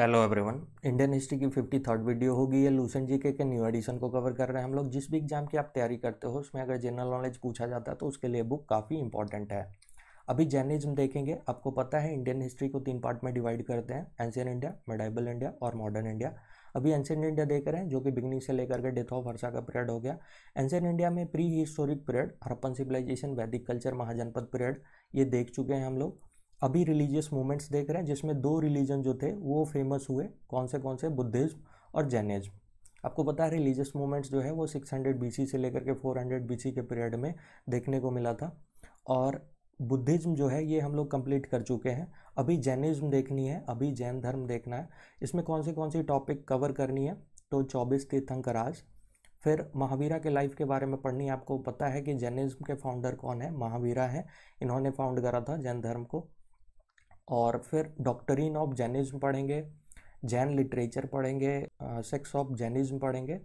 Hello everyone Indian history की fifty third video होगी ये लूसेंट जी के, न्यू एडिशन को कवर कर रहे हैं हम लोग जिस भी एग्जाम की आप तैयारी करते हो उसमें अगर जनरल नॉलेज पूछा जाता है तो उसके लिए बुक काफ़ी इंपॉर्टेंट है अभी जर्नलिज्म देखेंगे आपको पता है इंडियन हिस्ट्री को तीन पार्ट में डिवाइड करते हैं एंशियन इंडिया मेडाइबल इंडिया और मॉडर्न इंडिया अभी एंशियन इंडिया देख रहे हैं जो कि बिगनिंग से लेकर के डेथ ऑफ वर्षा का पीरियड हो गया एंशियन इंडिया में pre historic period Harappan civilisation Vedic culture Mahajanapada period ये देख चुके हैं हम लोग अभी रिलीजियस मूवमेंट्स देख रहे हैं जिसमें दो रिलीजन जो थे वो फेमस हुए कौन से कौन से बुद्धिज़्म और जैनिज़्म आपको पता है रिलीजियस मूवमेंट्स जो है वो 600 हंड्रेड से लेकर के 400 हंड्रेड के पीरियड में देखने को मिला था और बुद्धिज़्म जो है ये हम लोग कंप्लीट कर चुके हैं अभी जैनिज़्म देखनी है अभी जैन धर्म देखना है इसमें कौन से कौन सी टॉपिक कवर करनी है तो चौबीस तीर्थंकराज फिर महावीरा के लाइफ के बारे में पढ़नी है आपको पता है कि जैनिज़्म के फाउंडर कौन है महावीरा है इन्होंने फाउंड करा था जैन धर्म को और फिर डॉक्टरिन ऑफ जैनिज्म पढ़ेंगे जैन लिटरेचर पढ़ेंगे सेक्स ऑफ जैनिज्म पढ़ेंगे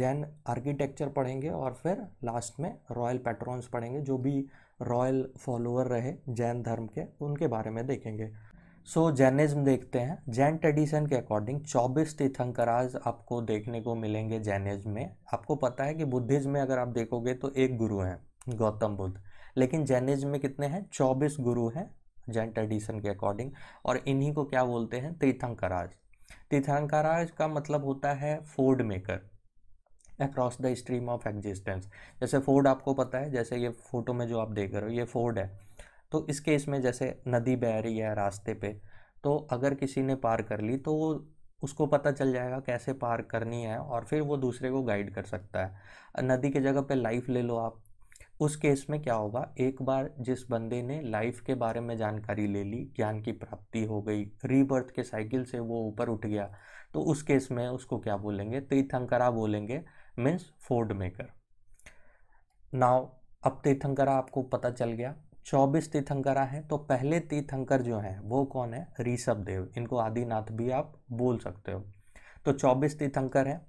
जैन आर्किटेक्चर पढ़ेंगे और फिर लास्ट में रॉयल पैट्रॉन्स पढ़ेंगे जो भी रॉयल फॉलोअर रहे जैन धर्म के उनके बारे में देखेंगे सो so, जैनिज्म देखते हैं जैन ट्रेडिशन के अकॉर्डिंग 24 तीर्थंकराज आपको देखने को मिलेंगे जैनिज्म में आपको पता है कि बुद्धिज्म में अगर आप देखोगे तो एक गुरु हैं गौतम बुद्ध लेकिन जैनिज्म में कितने हैं 24 गुरु हैं जैन ट्रेडिशन के अकॉर्डिंग और इन्हीं को क्या बोलते हैं तीर्थंकराज तीर्थंकराज का मतलब होता है ford maker across the stream of existence जैसे फोर्ड आपको पता है जैसे ये फोटो में जो आप देख रहे हो ये फोर्ड है तो इस केस में जैसे नदी बह रही है रास्ते पे तो अगर किसी ने पार कर ली तो वो उसको पता चल जाएगा कैसे पार करनी है और फिर वो दूसरे को गाइड कर सकता है नदी के जगह पे लाइफ ले लो आप उस केस में क्या होगा एक बार जिस बंदे ने लाइफ के बारे में जानकारी ले ली ज्ञान की प्राप्ति हो गई रीबर्थ के साइकिल से वो ऊपर उठ गया तो उस केस में उसको क्या बोलेंगे तीर्थंकरा बोलेंगे मीन्स फोर्ड मेकर नाव अब तीर्थंकरा आपको पता चल गया चौबीस तीर्थंकरा हैं तो पहले तीर्थंकर जो हैं वो कौन है ऋषभ देव इनको आदिनाथ भी आप बोल सकते हो तो चौबीस तीर्थंकर हैं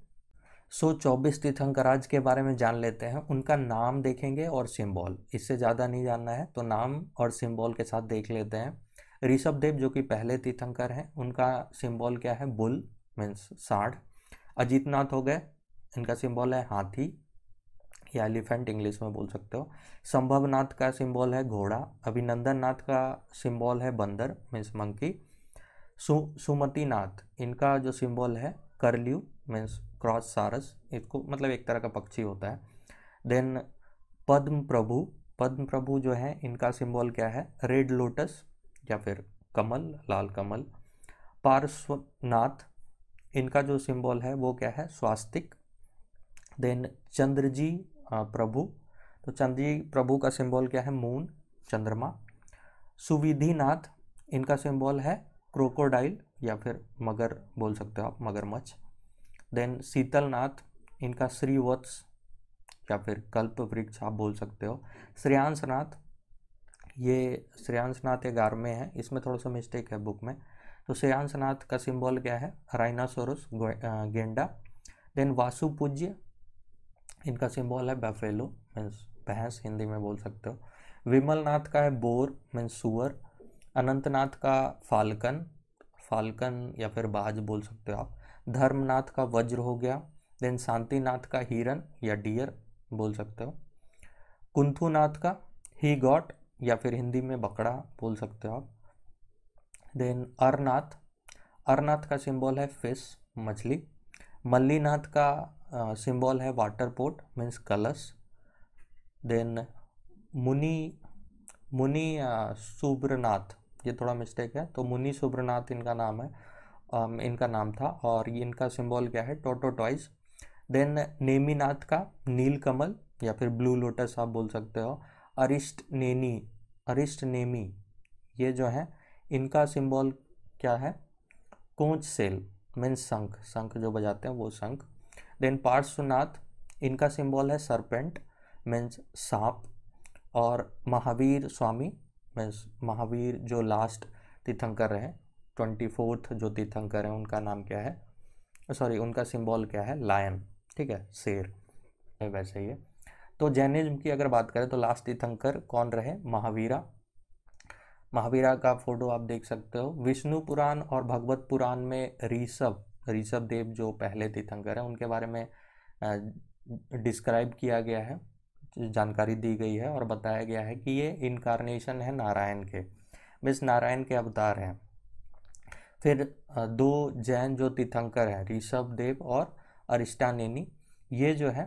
सो चौबीस तीर्थंकराज के बारे में जान लेते हैं उनका नाम देखेंगे और सिंबल इससे ज़्यादा नहीं जानना है तो नाम और सिंबल के साथ देख लेते हैं ऋषभ देव जो कि पहले तीर्थंकर हैं उनका सिंबल क्या है बुल मीन्स साढ़ अजीतनाथ हो गए इनका सिंबल है हाथी या एलिफेंट इंग्लिश में बोल सकते हो संभवनाथ का सिंबल है घोड़ा अभिनंदन नाथ का सिंबल है बंदर मीन्स मंकी सु सुमति नाथ इनका जो सिंबल है करल्यू मीन्स क्रॉस सारस इसको मतलब एक तरह का पक्षी होता है देन पद्म प्रभु पद्म प्रभु जो है इनका सिंबल क्या है रेड लोटस या फिर कमल लाल कमल पार्श्वनाथ इनका जो सिंबल है वो क्या है स्वास्तिक देन चंद्रजी प्रभु तो चंद्रजी प्रभु का सिंबल क्या है मून चंद्रमा सुविधिनाथ इनका सिंबल है क्रोकोडाइल या फिर मगर बोल सकते हो आप मगरमच्छ देन शीतलनाथ इनका श्रीवत्स या फिर कल्प वृक्ष आप बोल सकते हो श्रेयांशनाथ ये श्रेयांशनाथ ग्यारह में है इसमें थोड़ा सा मिस्टेक है बुक में तो श्रेयांशनाथ का सिंबल क्या है राइनासोरस गेंडा देन वासुपूज्य इनका सिंबल है बफेलो मीन्स भैंस हिंदी में बोल सकते हो विमलनाथ का है बोर मीन्स सुअर अनंतनाथ का फाल्कन फाल्कन या फिर बाज बोल सकते हो आप धर्मनाथ का वज्र हो गया देन शांतिनाथ का हिरन या डियर बोल सकते हो कुंथुनाथ का ही गॉट या फिर हिंदी में बकड़ा बोल सकते हो आप देन अरनाथ अरनाथ का सिंबल है फिश मछली मल्लीनाथ का सिंबल है water pot means kalash then मुनि मुनि सुब्रनाथ ये थोड़ा मिस्टेक है तो मुनि सुब्रनाथ इनका नाम है um, इनका नाम था और इनका सिंबल क्या है टोटो टॉयज देन नेमीनाथ का नील कमल या फिर ब्लू लोटस आप बोल सकते हो अरिष्ट नेनी अरिष्ट नेमी ये जो है इनका सिंबल क्या है कोच सेल मीन्स शंख शंख जो बजाते हैं वो शंख देन पार्श्वनाथ इनका सिंबल है सरपेंट मीन्स सांप और महावीर स्वामी मीन्स महावीर जो लास्ट तीर्थंकर रहे ट्वेंटी फोर्थ जो तीर्थंकर हैं उनका नाम क्या है सॉरी उनका सिंबल क्या है लायन ठीक है शेर है वैसे ही है तो जैनिज्म की अगर बात करें तो लास्ट तीर्थंकर कौन रहे महावीरा महावीरा का फोटो आप देख सकते हो विष्णु पुराण और भगवत पुराण में ऋषभ ऋषभ देव जो पहले तीर्थंकर हैं उनके बारे में डिस्क्राइब किया गया है जानकारी दी गई है और बताया गया है कि ये इनकारनेशन है नारायण के मिस नारायण के अवतार हैं फिर दो जैन जो तीर्थंकर हैं ऋषभ देव और अरिष्टानेमी ये जो है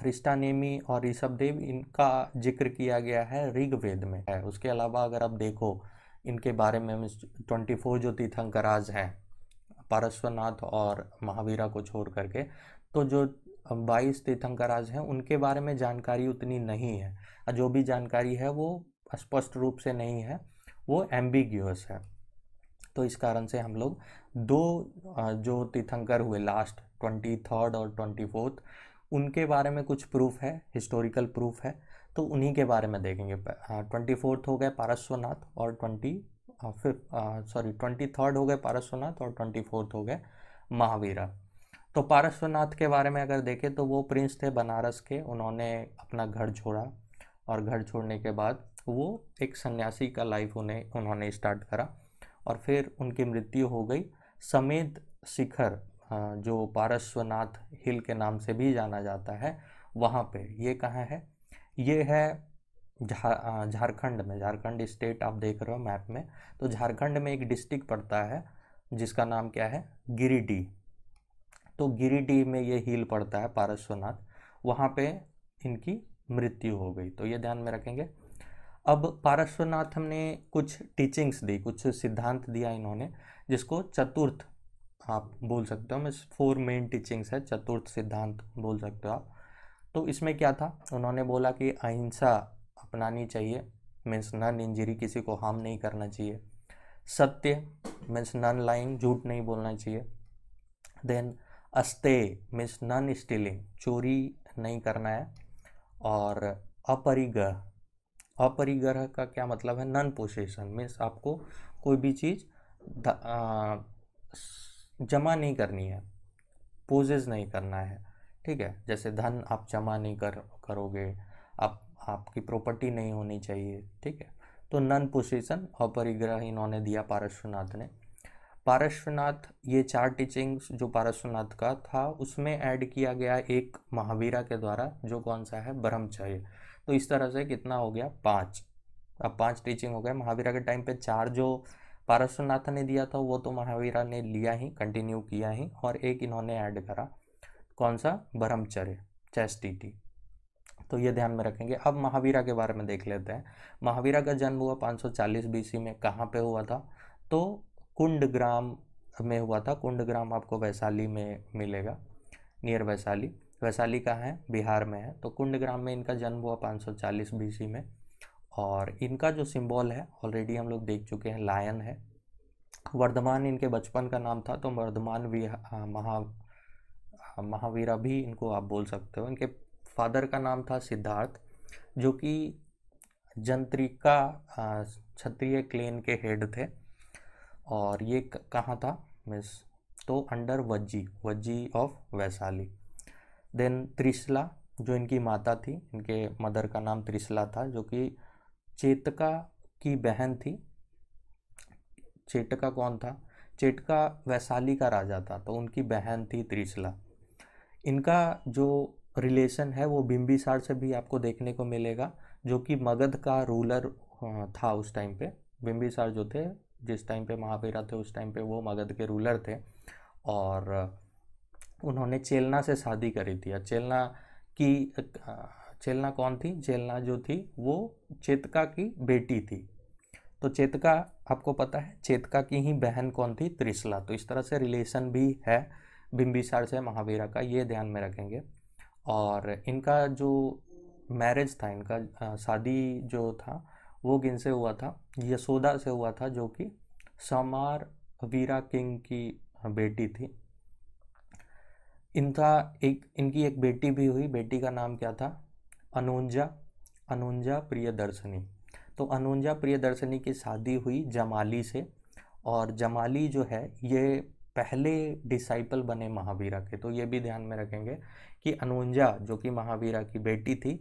अरिष्टानेमी और ऋषभ देव इनका जिक्र किया गया है ऋग्वेद में है उसके अलावा अगर आप देखो इनके बारे में ट्वेंटी फोर जो तीर्थंकराज हैं पारश्वनाथ और महावीरा को छोड़ करके तो जो बाईस तीर्थंकराज हैं उनके बारे में जानकारी उतनी नहीं है जो भी जानकारी है वो स्पष्ट रूप से नहीं है वो एम्बिग्यूस है तो इस कारण से हम लोग दो जो तीर्थंकर हुए लास्ट ट्वेंटी थर्ड और ट्वेंटी फोर्थ उनके बारे में कुछ प्रूफ है हिस्टोरिकल प्रूफ है तो उन्हीं के बारे में देखेंगे ट्वेंटी फोर्थ हो गए पारस्वनाथ और twenty fifth sorry twenty third हो गए पारस्वनाथ और ट्वेंटी फोर्थ हो गए महावीरा तो पारस्वनाथ के बारे में अगर देखें तो वो प्रिंस थे बनारस के उन्होंने अपना घर छोड़ा और घर छोड़ने के बाद वो एक सन्यासी का लाइफ उन्हें उन्होंने स्टार्ट करा और फिर उनकी मृत्यु हो गई समेत शिखर जो पारश्वनाथ हिल के नाम से भी जाना जाता है वहाँ पे ये कहाँ है ये है झारखंड झारखंड में झारखंड स्टेट आप देख रहे हो मैप में तो झारखंड में एक डिस्ट्रिक्ट पड़ता है जिसका नाम क्या है गिरिडीह तो गिरिडीह में ये हिल पड़ता है पारस्वनाथ वहाँ पे इनकी मृत्यु हो गई तो ये ध्यान में रखेंगे अब पारश्वनाथ ने कुछ टीचिंग्स दी कुछ सिद्धांत दिया इन्होंने जिसको चतुर्थ आप बोल सकते हो मैं फोर मेन टीचिंग्स है चतुर्थ सिद्धांत बोल सकते हो आप तो इसमें क्या था उन्होंने बोला कि अहिंसा अपनानी चाहिए मीन्स नन इंजरी किसी को हार्म नहीं करना चाहिए सत्य मीन्स नन लाइंग झूठ नहीं बोलना चाहिए देन अस्ते मीन्स नन स्टीलिंग चोरी नहीं करना है और अपरिग्रह अपरिग्रह का क्या मतलब है नन पोसेशन मीन्स आपको कोई भी चीज़ जमा नहीं करनी है पोजेज नहीं करना है ठीक है जैसे धन आप जमा नहीं कर करोगे आप आपकी प्रॉपर्टी नहीं होनी चाहिए ठीक है तो नन पोसेशन अपरिग्रह इन्होंने दिया पारश्वनाथ ने पारश्वनाथ ये चार टीचिंग्स जो पारश्वनाथ का था उसमें ऐड किया गया एक महावीरा के द्वारा जो कौन सा है ब्रह्मचर्य तो इस तरह से कितना हो गया पाँच अब पाँच टीचिंग हो गए महावीरा के टाइम पे चार जो पारश्वनाथ ने दिया था वो तो महावीरा ने लिया ही कंटिन्यू किया ही और एक इन्होंने ऐड करा कौन सा ब्रह्मचर्य चेस्टिटी तो ये ध्यान में रखेंगे अब महावीरा के बारे में देख लेते हैं महावीरा का जन्म हुआ 540 बीसी में कहाँ पे हुआ था तो कुंड ग्राम में हुआ था कुंड ग्राम आपको वैशाली में मिलेगा नियर वैशाली वैशाली का है बिहार में है तो कुंड ग्राम में इनका जन्म हुआ 540 बीसी में और इनका जो सिंबल है ऑलरेडी हम लोग देख चुके हैं लायन है वर्धमान इनके बचपन का नाम था तो वर्धमान महा महावीरा भी इनको आप बोल सकते हो इनके फादर का नाम था सिद्धार्थ जो कि जंत्रिका क्षत्रिय क्लेन के हेड थे और ये कहाँ था मिस तो under Vajji Vajji of Vaishali then Trishala जो इनकी माता थी इनके मदर का नाम त्रिशला था जो कि चेतका की बहन थी चेटका कौन था चेटका वैशाली का राजा था तो उनकी बहन थी त्रिशला इनका जो रिलेशन है वो बिम्बिसार से भी आपको देखने को मिलेगा जो कि मगध का रूलर था उस टाइम पे बिम्बिसार जो थे जिस टाइम पे महावीरा थे उस टाइम पे वो मगध के रूलर थे और उन्होंने चेलना से शादी करी थी चेलना की चेलना कौन थी चेलना जो थी वो चेतका की बेटी थी तो चेतका आपको पता है चेतका की ही बहन कौन थी त्रिशला तो इस तरह से रिलेशन भी है बिम्बिसार से महावीरा का ये ध्यान में रखेंगे और इनका जो मैरिज था इनका शादी जो था वो किन से हुआ था यशोदा से हुआ था जो कि समार वीरा किंग की बेटी थी इनका एक इनकी एक बेटी भी हुई बेटी का नाम क्या था अनुंजा प्रिय प्रियदर्शनी तो प्रिय प्रियदर्शनी की शादी हुई जमाली से और जमाली जो है ये पहले डिसाइपल बने महावीरा के तो ये भी ध्यान में रखेंगे कि अनुंजा जो कि महावीरा की बेटी थी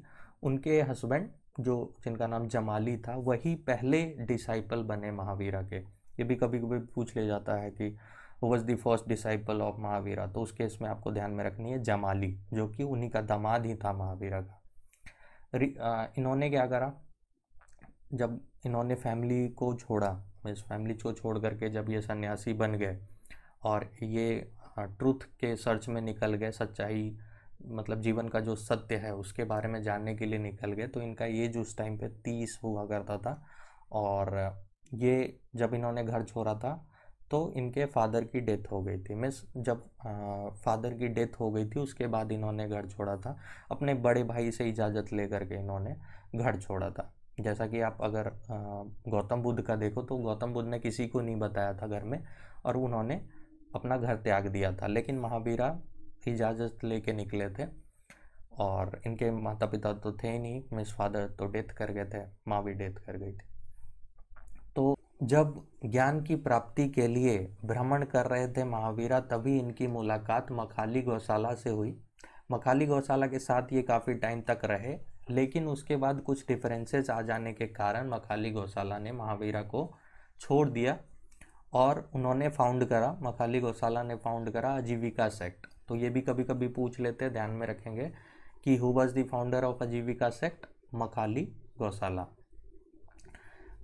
उनके हस्बैंड जो जिनका नाम जमाली था वही पहले डिसाइपल बने महावीरा के ये भी कभी कभी पूछ लिया जाता है कि was the first disciple of Mahavira तो उस केस में आपको ध्यान में रखनी है जमाली जो कि उन्हीं का दामाद ही था महावीरा का इन्होंने क्या करा जब इन्होंने फैमिली को छोड़ा इस फैमिली को छोड़ करके जब ये सन्यासी बन गए और ये ट्रूथ के सर्च में निकल गए सच्चाई मतलब जीवन का जो सत्य है उसके बारे में जानने के लिए निकल गए तो इनका ये जो उस टाइम पे तीस हुआ करता था और ये जब इन्होंने घर छोड़ा था तो इनके फादर की डेथ हो गई थी मिस जब आ, फादर की डेथ हो गई थी उसके बाद इन्होंने घर छोड़ा था अपने बड़े भाई से इजाज़त ले करके इन्होंने घर छोड़ा था जैसा कि आप अगर गौतम बुद्ध का देखो तो गौतम बुद्ध ने किसी को नहीं बताया था घर में और उन्होंने अपना घर त्याग दिया था लेकिन महावीरा इजाज़त लेके निकले थे और इनके माता पिता तो थे ही नहीं मिस फादर तो डेथ कर गए थे माँ भी डेथ कर गई थी तो जब ज्ञान की प्राप्ति के लिए भ्रमण कर रहे थे महावीरा तभी इनकी मुलाकात मखाली गौशाला से हुई मखाली गौशाला के साथ ये काफ़ी टाइम तक रहे लेकिन उसके बाद कुछ डिफरेंसेस आ जाने के कारण मखाली गौशाला ने महावीरा को छोड़ दिया और उन्होंने फाउंड करा मखाली गौशाला ने फाउंड करा आजीविका सेक्ट तो ये भी कभी कभी पूछ लेते हैं ध्यान में रखेंगे कि who was the founder of Ajivika sect Makkhali Gosala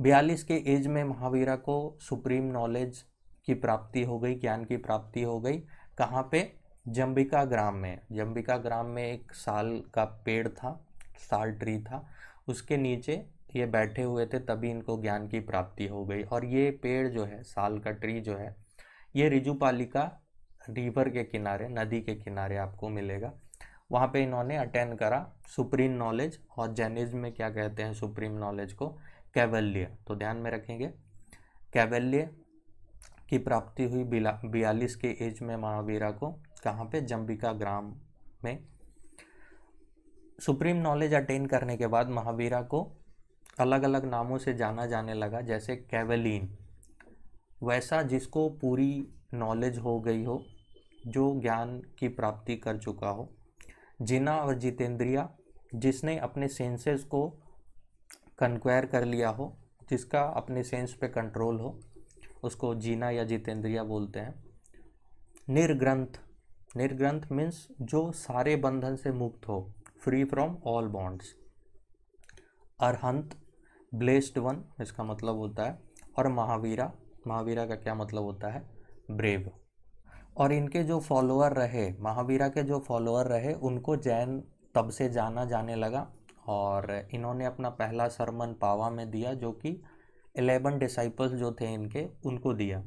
बयालीस के एज में महावीरा को सुप्रीम नॉलेज की प्राप्ति हो गई ज्ञान की प्राप्ति हो गई कहाँ पे जंबिका ग्राम में जंबिका ग्राम में एक साल का पेड़ था साल ट्री था उसके नीचे ये बैठे हुए थे तभी इनको ज्ञान की प्राप्ति हो गई और ये पेड़ जो है साल का ट्री जो है ये रिजुपालिका रिवर के किनारे नदी के किनारे आपको मिलेगा वहाँ पे इन्होंने अटेंड करा सुप्रीम नॉलेज और जैनिज्म में क्या कहते हैं सुप्रीम नॉलेज को कैवल्य तो ध्यान में रखेंगे कैवल्य की प्राप्ति हुई बयालीस के एज में महावीरा को कहाँ पे जम्बिका ग्राम में सुप्रीम नॉलेज अटेन करने के बाद महावीरा को अलग अलग नामों से जाना जाने लगा जैसे कैवलिन वैसा जिसको पूरी नॉलेज हो गई हो जो ज्ञान की प्राप्ति कर चुका हो जीना और जितेंद्रिया जिसने अपने सेंसेस को कंक्वायर कर लिया हो जिसका अपने सेंस पे कंट्रोल हो उसको जीना या जितेंद्रिया बोलते हैं निर्ग्रंथ निर्ग्रंथ मीन्स जो सारे बंधन से मुक्त हो free from all bonds arhant blessed one इसका मतलब होता है और महावीरा महावीरा का क्या मतलब होता है ब्रेव और इनके जो फॉलोअर रहे महावीरा के जो फॉलोअर रहे उनको जैन तब से जाना जाने लगा और इन्होंने अपना पहला सरमन पावा में दिया जो कि एलेवन डिसाइपल्स जो थे इनके उनको दिया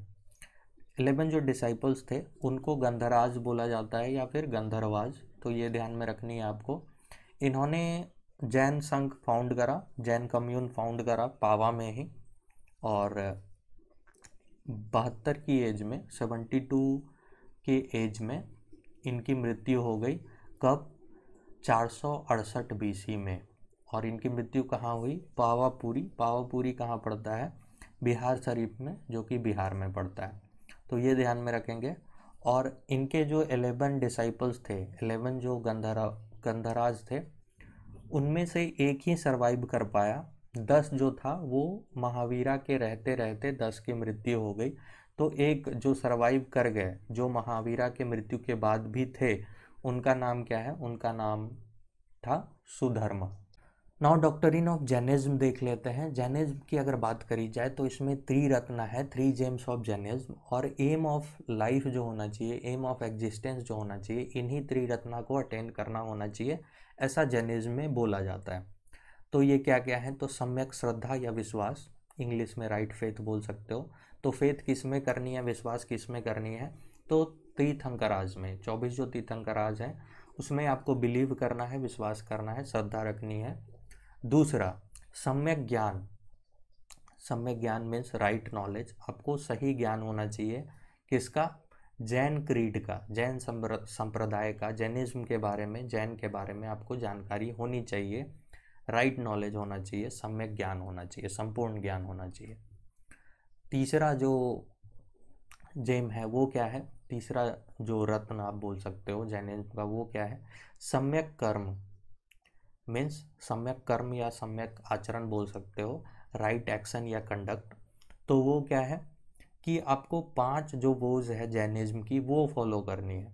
एलेवन जो डिसाइपल्स थे उनको गंधराज बोला जाता है या फिर गंधर्वाज तो ये ध्यान में रखनी है आपको इन्होंने जैन संघ फाउंड करा जैन कम्यून फाउंड करा पावा में ही और बहत्तर की एज में सेवेंटी टू के एज में इनकी मृत्यु हो गई कब चार सौ अड़सठ बीसी में और इनकी मृत्यु कहाँ हुई पावापुरी पावापुरी कहाँ पड़ता है बिहार शरीफ में जो कि बिहार में पड़ता है तो ये ध्यान में रखेंगे और इनके जो एलेवन डिसाइपल्स थे एलेवन जो गंधरा गंधराज थे उनमें से एक ही सरवाइव कर पाया हम्म। दस जो था वो महावीरा के रहते रहते दस की मृत्यु हो गई तो एक जो सरवाइव कर गए जो महावीरा के मृत्यु के बाद भी थे उनका नाम क्या है उनका नाम था Sudharma now doctrine of Jainism देख लेते हैं जैनिज्म की अगर बात करी जाए तो इसमें त्रिरत्न है थ्री जेम्स ऑफ जैनिज्म और एम ऑफ लाइफ जो होना चाहिए एम ऑफ एग्जिस्टेंस जो होना चाहिए इन्हीं त्रिरत्ना को अटेंड करना होना चाहिए ऐसा जैनिज्म में बोला जाता है तो ये क्या क्या है तो सम्यक श्रद्धा या विश्वास इंग्लिश में राइट फेथ बोल सकते हो तो फेथ किस में करनी है विश्वास किस में करनी है तो तीर्थंकराज में चौबीस जो तीर्थंकराज हैं उसमें आपको बिलीव करना है विश्वास करना है श्रद्धा रखनी है दूसरा सम्यक ज्ञान सम्यक ज्ञान मीन्स राइट नॉलेज आपको सही ज्ञान होना चाहिए किसका जैन क्रीड का जैन संप्रदाय का जैनिज्म के बारे में जैन के बारे में आपको जानकारी होनी चाहिए राइट right नॉलेज होना चाहिए सम्यक ज्ञान होना चाहिए संपूर्ण ज्ञान होना चाहिए तीसरा जो जेम है वो क्या है तीसरा जो रत्न आप बोल सकते हो जैनिज्म का वो क्या है सम्यक कर्म मीन्स सम्यक कर्म या सम्यक आचरण बोल सकते हो राइट एक्शन या कंडक्ट तो वो क्या है कि आपको पांच जो वोज है जैनिज्म की वो फॉलो करनी है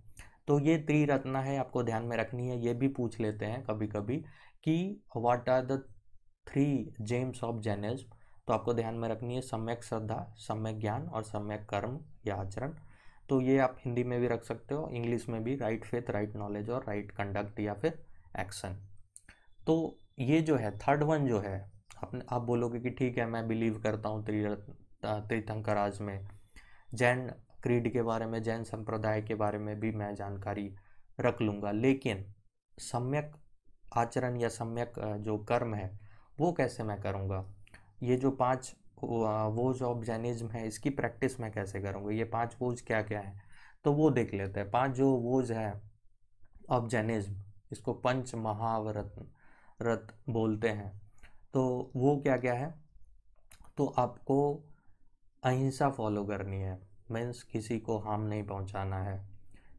तो ये त्रिरत्ना है आपको ध्यान में रखनी है ये भी पूछ लेते हैं कभी कभी कि what are the three gems of Jainism तो आपको ध्यान में रखनी है सम्यक श्रद्धा सम्यक ज्ञान और सम्यक कर्म या आचरण तो ये आप हिंदी में भी रख सकते हो इंग्लिश में भी राइट फेथ राइट नॉलेज और राइट कंडक्ट या फिर एक्शन तो ये जो है थर्ड वन जो है अपने आप बोलोगे कि ठीक है मैं बिलीव करता हूँ तीर्थंकर में जैन क्रीड के बारे में जैन संप्रदाय के बारे में भी मैं जानकारी रख लूँगा लेकिन सम्यक आचरण या सम्यक जो कर्म है वो कैसे मैं करूँगा ये जो पाँच वो ऑफ जैनिज्म है इसकी प्रैक्टिस मैं कैसे करूँगा ये पाँच वोज क्या क्या है तो वो देख लेते हैं पाँच जो वोज है ऑफ जैनिज्म इसको पंच महावरत्न रत बोलते हैं तो वो क्या क्या है तो आपको अहिंसा फॉलो करनी है मीन्स किसी को हार्म नहीं पहुंचाना है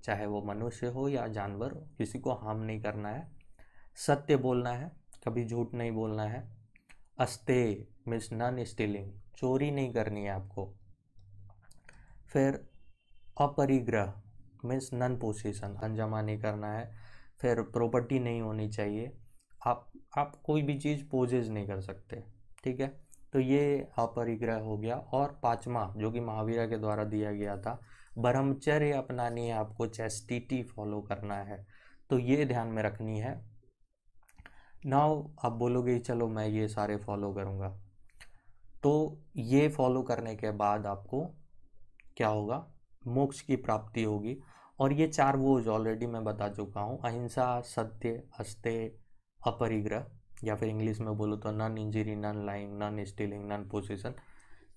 चाहे वो मनुष्य हो या जानवर किसी को हार्म नहीं करना है सत्य बोलना है कभी झूठ नहीं बोलना है अस्ते मीन्स नॉन स्टीलिंग चोरी नहीं करनी है आपको फिर अपरिग्रह मीन्स नन पोसेशन हंजामा नहीं करना है फिर प्रॉपर्टी नहीं होनी चाहिए आप आप कोई भी चीज़ पोजेज नहीं कर सकते ठीक है तो ये अपरिग्रह हो गया और पाँचवा जो कि महावीरा के द्वारा दिया गया था ब्रह्मचर्य अपनानी है आपको चेस्टिटी फॉलो करना है तो ये ध्यान में रखनी है नाउ आप बोलोगे चलो मैं ये सारे फॉलो करूँगा तो ये फॉलो करने के बाद आपको क्या होगा मोक्ष की प्राप्ति होगी और ये चार वो ऑलरेडी मैं बता चुका हूँ अहिंसा सत्य अस्त्य अपरिग्रह या फिर इंग्लिश में बोलो तो non injury non lying non stealing non possession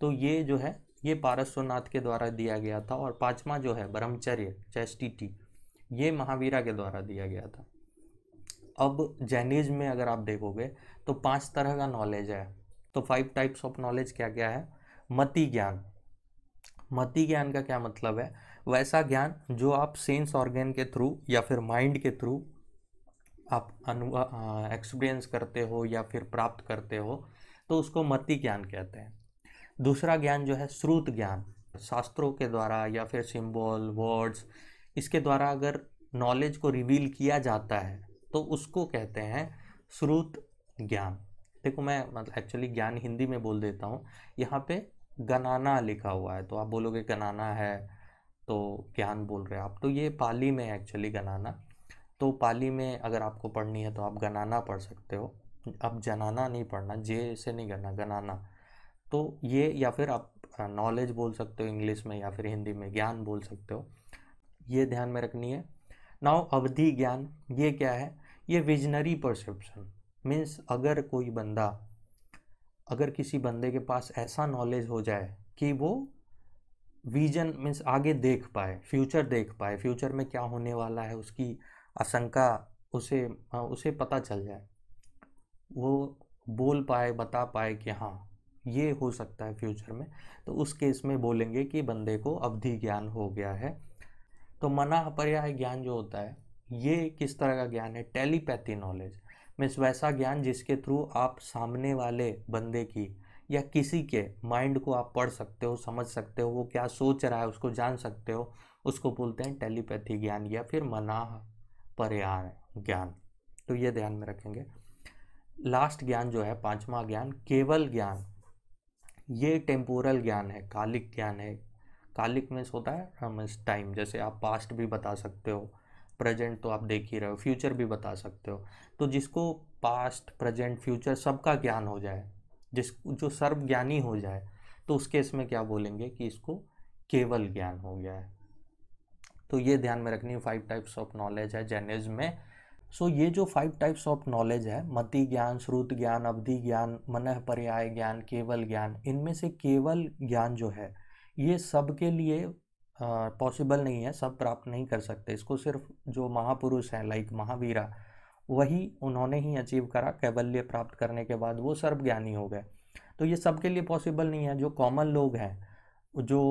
तो ये जो है ये पारस्वनाथ के द्वारा दिया गया था और पांचवा जो है ब्रह्मचर्य चेस्टिटी ये महावीरा के द्वारा दिया गया था अब जैनिज e में अगर आप देखोगे तो पांच तरह का नॉलेज है तो फाइव टाइप्स ऑफ नॉलेज क्या क्या है मति ज्ञान मति ज्ञान का क्या मतलब है वैसा ज्ञान जो आप सेंस ऑर्गेन के थ्रू या फिर माइंड के थ्रू आप अनु एक्सपीरियंस करते हो या फिर प्राप्त करते हो तो उसको मति ज्ञान कहते हैं दूसरा ज्ञान जो है श्रुत ज्ञान शास्त्रों के द्वारा या फिर सिंबल वर्ड्स इसके द्वारा अगर नॉलेज को रिवील किया जाता है तो उसको कहते हैं श्रुत ज्ञान देखो मैं मतलब एक्चुअली ज्ञान हिंदी में बोल देता हूँ यहाँ पे गनाना लिखा हुआ है तो आप बोलोगे गनाना है तो ज्ञान बोल रहे हो आप तो ये पाली में एक्चुअली गनाना तो पाली में अगर आपको पढ़नी है तो आप गनाना पढ़ सकते हो अब जनाना नहीं पढ़ना जे से नहीं करना गनाना तो ये या फिर आप नॉलेज बोल सकते हो इंग्लिश में या फिर हिंदी में ज्ञान बोल सकते हो ये ध्यान में रखनी है नाउ अवधि ज्ञान ये क्या है ये विजनरी परसेप्शन मीन्स अगर कोई बंदा अगर किसी बंदे के पास ऐसा नॉलेज हो जाए कि वो विजन मीन्स आगे देख पाए फ्यूचर देख पाए फ्यूचर में क्या होने वाला है उसकी आशंका उसे उसे पता चल जाए वो बोल पाए बता पाए कि हाँ ये हो सकता है फ्यूचर में तो उस केस में बोलेंगे कि बंदे को अवधि ज्ञान हो गया है तो मना पर्याय ज्ञान जो होता है ये किस तरह का ज्ञान है टेलीपैथी नॉलेज मीन्स वैसा ज्ञान जिसके थ्रू आप सामने वाले बंदे की या किसी के माइंड को आप पढ़ सकते हो समझ सकते हो वो क्या सोच रहा है उसको जान सकते हो उसको बोलते हैं टेलीपैथी ज्ञान या फिर मनाह पर्याय ज्ञान तो ये ध्यान में रखेंगे लास्ट ज्ञान जो है पांचवा ज्ञान केवल ज्ञान ये टेम्पोरल ज्ञान है कालिक ज्ञान है कालिक में होता है टाइम जैसे आप पास्ट भी बता सकते हो प्रेजेंट तो आप देख ही रहे हो फ्यूचर भी बता सकते हो तो जिसको पास्ट प्रेजेंट फ्यूचर सबका ज्ञान हो जाए जिस जो सर्वज्ञानी हो जाए तो उस केस में क्या बोलेंगे कि इसको केवल ज्ञान हो गया है तो ये ध्यान में रखनी है फाइव टाइप्स ऑफ नॉलेज है जैनिज्म में सो so, ये जो फाइव टाइप्स ऑफ नॉलेज है मति ज्ञान श्रुत ज्ञान अवधि ज्ञान मन पर्याय ज्ञान केवल ज्ञान इनमें से केवल ज्ञान जो है ये सबके लिए पॉसिबल नहीं है सब प्राप्त नहीं कर सकते इसको सिर्फ जो महापुरुष हैं लाइक महावीरा वही उन्होंने ही अचीव करा कैबल्य प्राप्त करने के बाद वो सर्वज्ञानी हो गए तो ये सबके लिए पॉसिबल नहीं है जो कॉमन लोग हैं जो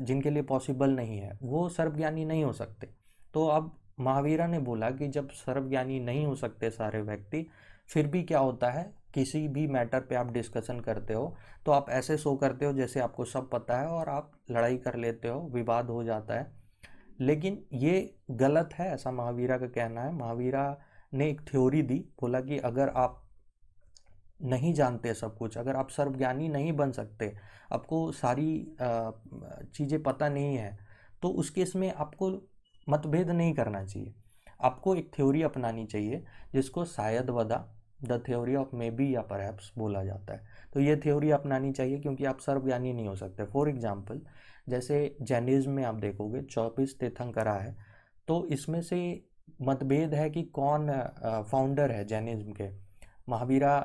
जिनके लिए पॉसिबल नहीं है वो सर्वज्ञानी नहीं हो सकते तो अब महावीरा ने बोला कि जब सर्वज्ञानी नहीं हो सकते सारे व्यक्ति फिर भी क्या होता है किसी भी मैटर पे आप डिस्कशन करते हो तो आप ऐसे शो करते हो जैसे आपको सब पता है और आप लड़ाई कर लेते हो विवाद हो जाता है लेकिन ये गलत है ऐसा महावीरा का कहना है महावीरा ने एक थ्योरी दी बोला कि अगर आप नहीं जानते सब कुछ अगर आप सर्वज्ञानी नहीं बन सकते आपको सारी चीज़ें पता नहीं है तो उस केस में आपको मतभेद नहीं करना चाहिए आपको एक थ्योरी अपनानी चाहिए जिसको शायद वदा the theory of may be या परहैप्स बोला जाता है तो ये थ्योरी अपनानी चाहिए क्योंकि आप सर्वज्ञानी नहीं हो सकते फॉर एग्जाम्पल जैसे जैनिज्म में आप देखोगे चौबीस तीर्थंकरा है तो इसमें से मतभेद है कि कौन फाउंडर है जैनिज्म के महावीरा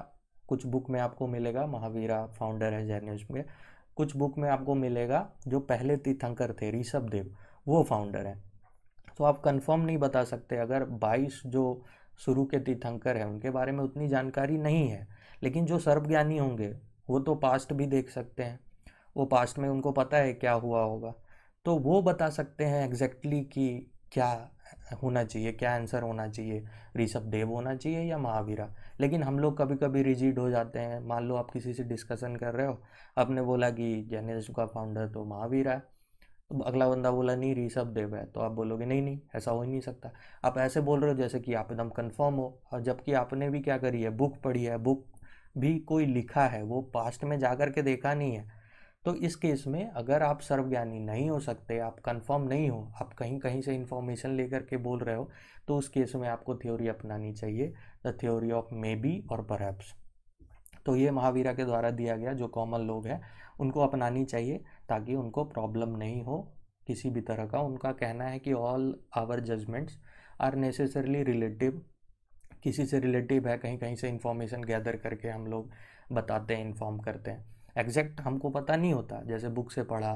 कुछ बुक में आपको मिलेगा महावीरा फाउंडर है जैनिज्म के कुछ बुक में आपको मिलेगा जो पहले तीर्थंकर थे ऋषभ देव वो फाउंडर हैं तो आप कंफर्म नहीं बता सकते अगर 22 जो शुरू के तीर्थंकर हैं उनके बारे में उतनी जानकारी नहीं है लेकिन जो सर्वज्ञानी होंगे वो तो पास्ट भी देख सकते हैं वो पास्ट में उनको पता है क्या हुआ होगा तो वो बता सकते हैं एग्जैक्टली कि क्या होना चाहिए क्या आंसर होना चाहिए ऋषभ देव होना चाहिए या महावीरा लेकिन हम लोग कभी कभी रिजिड हो जाते हैं मान लो आप किसी से डिस्कशन कर रहे हो आपने बोला कि जैनिज का फाउंडर तो महावीरा है तो अगला बंदा बोला नहीं ऋषभ देव है तो आप बोलोगे नहीं नहीं ऐसा हो ही नहीं सकता आप ऐसे बोल रहे हो जैसे कि आप एकदम कन्फर्म हो और जबकि आपने भी क्या करी है बुक पढ़ी है बुक भी कोई लिखा है वो पास्ट में जा कर के देखा नहीं है तो इस केस में अगर आप सर्वज्ञानी नहीं हो सकते आप कंफर्म नहीं हो आप कहीं कहीं से इन्फॉर्मेशन लेकर के बोल रहे हो तो उस केस में आपको थ्योरी अपनानी चाहिए the theory of may be और परहैप्स तो ये महावीरा के द्वारा दिया गया जो कॉमन लोग हैं उनको अपनानी चाहिए ताकि उनको प्रॉब्लम नहीं हो किसी भी तरह का उनका कहना है कि all our judgements are necessarily relative किसी से रिलेटिव है कहीं कहीं से इंफॉर्मेशन गैदर करके हम लोग बताते हैं इन्फॉर्म करते हैं एग्जैक्ट हमको पता नहीं होता जैसे बुक से पढ़ा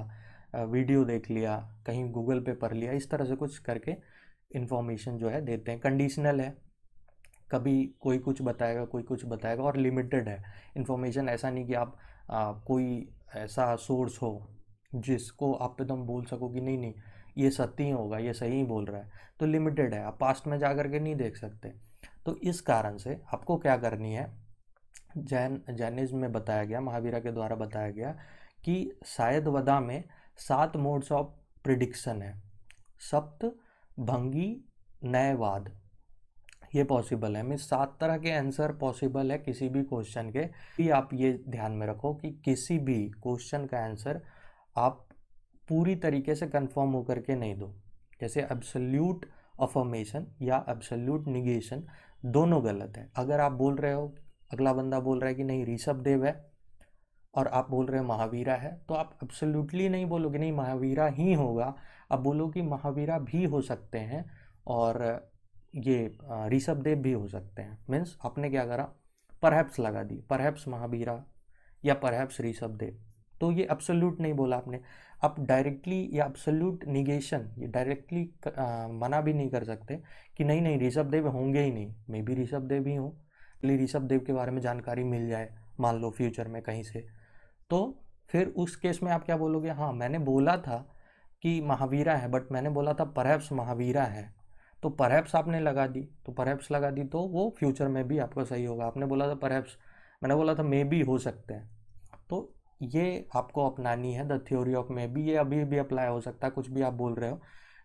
वीडियो देख लिया कहीं गूगल पे पढ़ लिया इस तरह से कुछ करके इन्फॉर्मेशन जो है देते हैं कंडीशनल है कभी कोई कुछ बताएगा कोई कुछ बताएगा और लिमिटेड है इन्फॉर्मेशन ऐसा नहीं कि आप आ, कोई ऐसा सोर्स हो जिसको आप एकदम बोल सको कि नहीं नहीं ये सत्य ही होगा ये सही ही बोल रहा है तो लिमिटेड है आप पास्ट में जा के नहीं देख सकते तो इस कारण से आपको क्या करनी है जैन जैनिज्म में बताया गया महावीरा के द्वारा बताया गया कि शायद वदा में सात मोड्स ऑफ प्रिडिक्शन है सप्त भंगी नयवाद ये पॉसिबल है मीन सात तरह के आंसर पॉसिबल है किसी भी क्वेश्चन के भी आप ये ध्यान में रखो कि किसी भी क्वेश्चन का आंसर आप पूरी तरीके से कंफर्म होकर के नहीं दो जैसे एब्सल्यूट अफर्मेशन या एब्सल्यूट निगेशन दोनों गलत है अगर आप बोल रहे हो अगला बंदा बोल रहा है कि नहीं ऋषभ देव है और आप बोल रहे हो महावीरा है तो आप एब्सल्यूटली नहीं बोलोगे नहीं महावीरा ही होगा आप बोलो कि महावीरा भी हो सकते हैं और ये ऋषभ देव भी हो सकते हैं मीन्स आपने क्या करा परहैप्स लगा दी परहैप्स महावीरा या परहैप्स ऋषभ देव तो ये अब्सोल्यूट नहीं बोला आपने आप डायरेक्टली या अब्सोल्यूट निगेशन ये डायरेक्टली मना भी नहीं कर सकते कि नहीं नहीं ऋषभ देव होंगे ही नहीं मैं भी ऋषभ देव ही हूँ लिए ऋषभ देव के बारे में जानकारी मिल जाए मान लो फ्यूचर में कहीं से तो फिर उस केस में आप क्या बोलोगे हाँ मैंने बोला था कि महावीरा है बट मैंने बोला था परहैप्स महावीरा है तो परहैप्स आपने लगा दी तो परहैप्स लगा दी तो वो फ्यूचर में भी आपका सही होगा आपने बोला था परहैप्स मैंने बोला था मे भी हो सकते हैं तो ये आपको अपनानी है the theory of may be ये अभी भी अप्लाई हो सकता है कुछ भी आप बोल रहे हो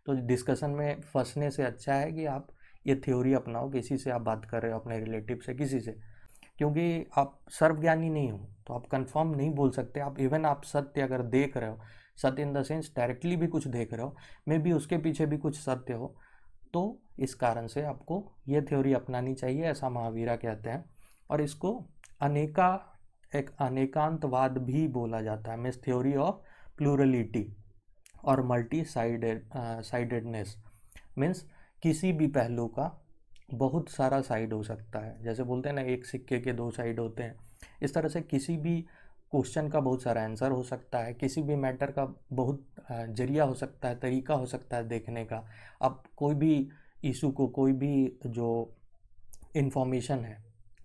तो डिस्कशन में फंसने से अच्छा है कि आप ये थ्योरी अपनाओ किसी से आप बात कर रहे हो अपने रिलेटिव से किसी से क्योंकि आप सर्वज्ञानी नहीं हो तो आप कंफर्म नहीं बोल सकते आप इवन आप सत्य अगर देख रहे हो सत्य इन द सेंस डायरेक्टली भी कुछ देख रहे हो मे बी उसके पीछे भी कुछ सत्य हो तो इस कारण से आपको ये थ्योरी अपनानी चाहिए ऐसा महावीरा कहते हैं और इसको अनेका एक अनेकांतवाद भी बोला जाता है मीन्स थ्योरी ऑफ प्लूरलिटी और मल्टी साइडेड साइडेडनेस मीन्स किसी भी पहलू का बहुत सारा साइड हो सकता है जैसे बोलते हैं ना एक सिक्के के दो साइड होते हैं इस तरह से किसी भी क्वेश्चन का बहुत सारा आंसर हो सकता है किसी भी मैटर का बहुत जरिया हो सकता है तरीका हो सकता है देखने का अब कोई भी इशू को कोई भी जो इन्फॉर्मेशन है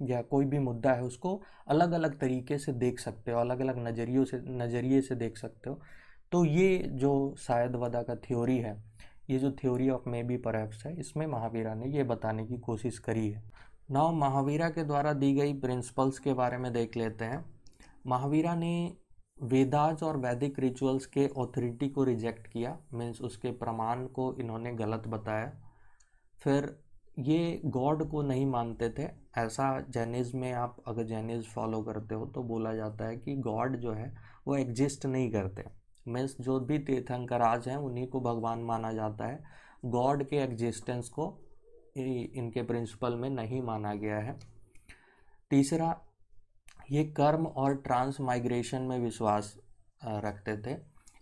या कोई भी मुद्दा है उसको अलग अलग तरीके से देख सकते हो अलग अलग नज़रियों से नज़रिए से देख सकते हो तो ये जो शायद वदा का थ्योरी है ये जो थ्योरी ऑफ मे बी पर है इसमें महावीरा ने ये बताने की कोशिश करी है नाउ महावीरा के द्वारा दी गई प्रिंसिपल्स के बारे में देख लेते हैं महावीरा ने वेदाज और वैदिक रिचुअल्स के ऑथोरिटी को रिजेक्ट किया मीन्स उसके प्रमाण को इन्होंने गलत बताया फिर ये गॉड को नहीं मानते थे ऐसा जैनिज़्म में आप अगर जैनिज़ फॉलो करते हो तो बोला जाता है कि गॉड जो है वो एग्जिस्ट नहीं करते मीन्स जो भी तीर्थंकराज हैं उन्हीं को भगवान माना जाता है गॉड के एग्जिस्टेंस को इनके प्रिंसिपल में नहीं माना गया है तीसरा ये कर्म और ट्रांस माइग्रेशन में विश्वास रखते थे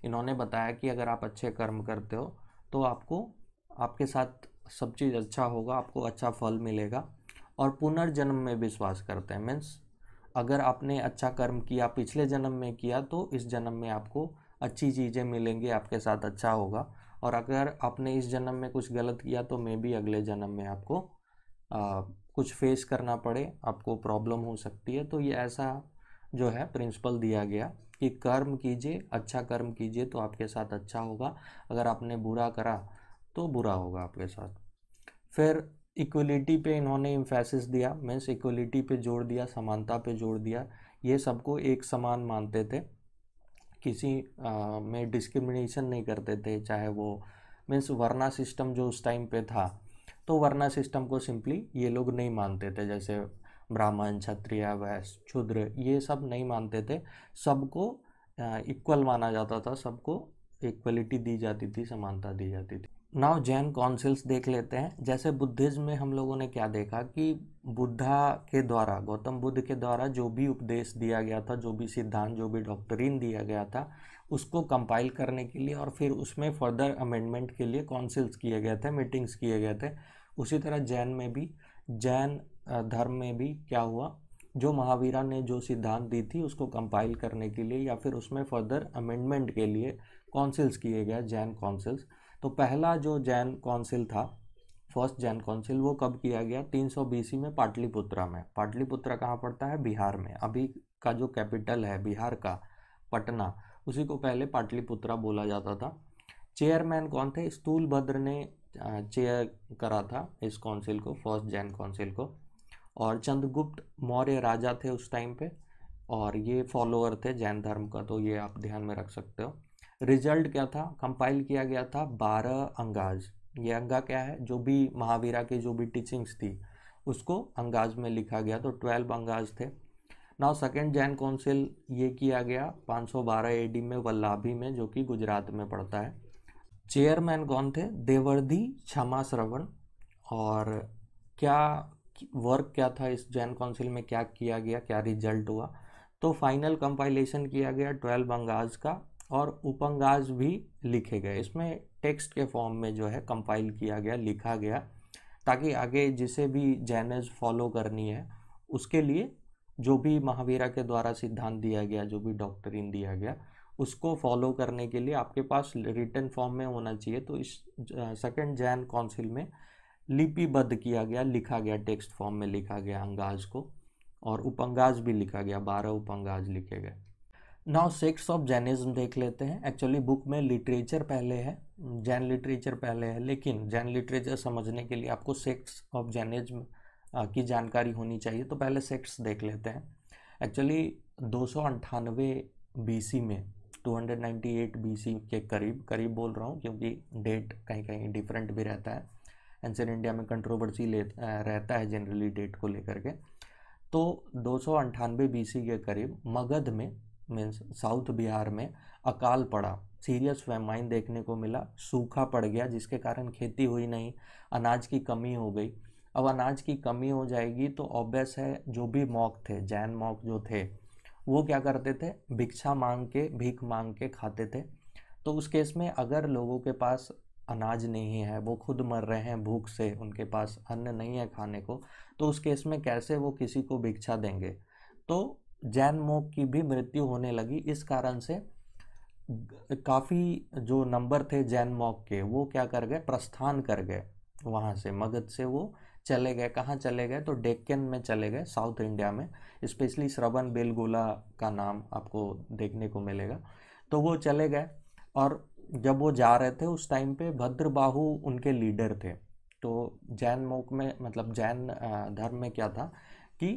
इन्होंने बताया कि अगर आप अच्छे कर्म करते हो तो आपको आपके साथ सब चीज़ अच्छा होगा आपको अच्छा फल मिलेगा और पुनर्जन्म में विश्वास करते हैं मीन्स अगर आपने अच्छा कर्म किया पिछले जन्म में किया तो इस जन्म में आपको अच्छी चीज़ें मिलेंगी आपके साथ अच्छा होगा और अगर आपने इस जन्म में कुछ गलत किया तो मे भी अगले जन्म में आपको आ, कुछ फेस करना पड़े आपको प्रॉब्लम हो सकती है तो ये ऐसा जो है प्रिंसिपल दिया गया कि कर्म कीजिए अच्छा कर्म कीजिए तो आपके साथ अच्छा होगा अगर आपने बुरा करा तो बुरा होगा आपके साथ फिर इक्वलिटी पे इन्होंने इम्फेसिस दिया मीन्स इक्वलिटी पे जोड़ दिया समानता पे जोड़ दिया ये सबको एक समान मानते थे किसी आ, में डिस्क्रिमिनेशन नहीं करते थे चाहे वो मीन्स वरना सिस्टम जो उस टाइम पे था तो वरना सिस्टम को सिंपली ये लोग नहीं मानते थे जैसे ब्राह्मण क्षत्रिय वैश्य क्षुद्र ये सब नहीं मानते थे सबको इक्वल माना जाता था सबको इक्वलिटी दी जाती थी समानता दी जाती थी नाव जैन काउंसिल्स देख लेते हैं जैसे बुद्धिज़्म में हम लोगों ने क्या देखा कि बुद्धा के द्वारा गौतम बुद्ध के द्वारा जो भी उपदेश दिया गया था जो भी सिद्धांत जो भी डॉक्टरीन दिया गया था उसको कंपाइल करने के लिए और फिर उसमें फर्दर अमेंडमेंट के लिए काउंसिल्स किए गए थे मीटिंग्स किए गए थे उसी तरह जैन में भी जैन धर्म में भी क्या हुआ जो महावीरा ने जो सिद्धांत दी थी उसको कंपाइल करने के लिए या फिर उसमें फर्दर अमेंडमेंट के लिए काउंसिल्स किए गए जैन काउंसिल्स तो पहला जो जैन काउंसिल था फर्स्ट जैन काउंसिल वो कब किया गया 300 बीसी में पाटलिपुत्रा में पाटलिपुत्रा कहाँ पड़ता है बिहार में अभी का जो कैपिटल है बिहार का पटना उसी को पहले पाटलिपुत्रा बोला जाता था चेयरमैन कौन थे स्थूलभद्र ने चेयर करा था इस काउंसिल को फर्स्ट जैन काउंसिल को और चंद्रगुप्त मौर्य राजा थे उस टाइम पे और ये फॉलोअर थे जैन धर्म का तो ये आप ध्यान में रख सकते हो रिजल्ट क्या था कंपाइल किया गया था बारह अंगाज ये अंगा क्या है जो भी महावीरा की जो भी टीचिंग्स थी उसको अंगाज में लिखा गया तो ट्वेल्व अंगाज थे नाउ सेकेंड जैन काउंसिल ये किया गया 512 एडी में वल्लाभी में जो कि गुजरात में पड़ता है चेयरमैन कौन थे देवर्धि क्षमा श्रवण और क्या वर्क क्या था इस जैन काउंसिल में क्या किया गया क्या रिजल्ट हुआ तो फाइनल कंपाइलेशन किया गया ट्वेल्व अंगाज का और उपंगाज भी लिखे गए इसमें टेक्स्ट के फॉर्म में जो है कंपाइल किया गया लिखा गया ताकि आगे जिसे भी जैनज फॉलो करनी है उसके लिए जो भी महावीरा के द्वारा सिद्धांत दिया गया जो भी डॉक्टरिन दिया गया उसको फॉलो करने के लिए आपके पास रिटर्न फॉर्म में होना चाहिए तो इस सेकेंड जैन काउंसिल में लिपिबद्ध किया गया लिखा गया टेक्स्ट फॉर्म में लिखा गया अंगाज को और उपंगाज भी लिखा गया बारह उपंगाज लिखे गए नाउ सेक्ट्स ऑफ जैनिज्म देख लेते हैं एक्चुअली बुक में लिटरेचर पहले है जैन लिटरेचर पहले है लेकिन जैन लिटरेचर समझने के लिए आपको सेक्ट्स ऑफ जैनिज्म की जानकारी होनी चाहिए तो पहले सेक्ट्स देख लेते हैं एक्चुअली दो सौ अंठानवे बी सी में two hundred ninety eight B C के करीब करीब बोल रहा हूँ क्योंकि डेट कहीं कहीं डिफरेंट भी रहता है एंसर इंडिया में कंट्रोवर्सी ले रहता है जनरली डेट को लेकर के तो दो सौ अंठानवे बी सी के करीब मगध में मीन्स साउथ बिहार में अकाल पड़ा सीरियस वेमाइन देखने को मिला सूखा पड़ गया जिसके कारण खेती हुई नहीं अनाज की कमी हो गई अब अनाज की कमी हो जाएगी तो ऑब्वियस है जो भी मॉक थे जैन मॉक जो थे वो क्या करते थे भिक्षा मांग के भीख मांग के खाते थे तो उस केस में अगर लोगों के पास अनाज नहीं है वो खुद मर रहे हैं भूख से उनके पास अन्न नहीं है खाने को तो उस केस में कैसे वो किसी को भिक्षा देंगे तो जैन मोक की भी मृत्यु होने लगी इस कारण से काफ़ी जो नंबर थे जैन मोग के वो क्या कर गए प्रस्थान कर गए वहाँ से मगध से वो चले गए कहाँ चले गए तो डेक्कन में चले गए साउथ इंडिया में स्पेशली श्रवण बेलगोला का नाम आपको देखने को मिलेगा तो वो चले गए और जब वो जा रहे थे उस टाइम पे भद्रबाहु उनके लीडर थे तो जैन मोक में मतलब जैन धर्म में क्या था कि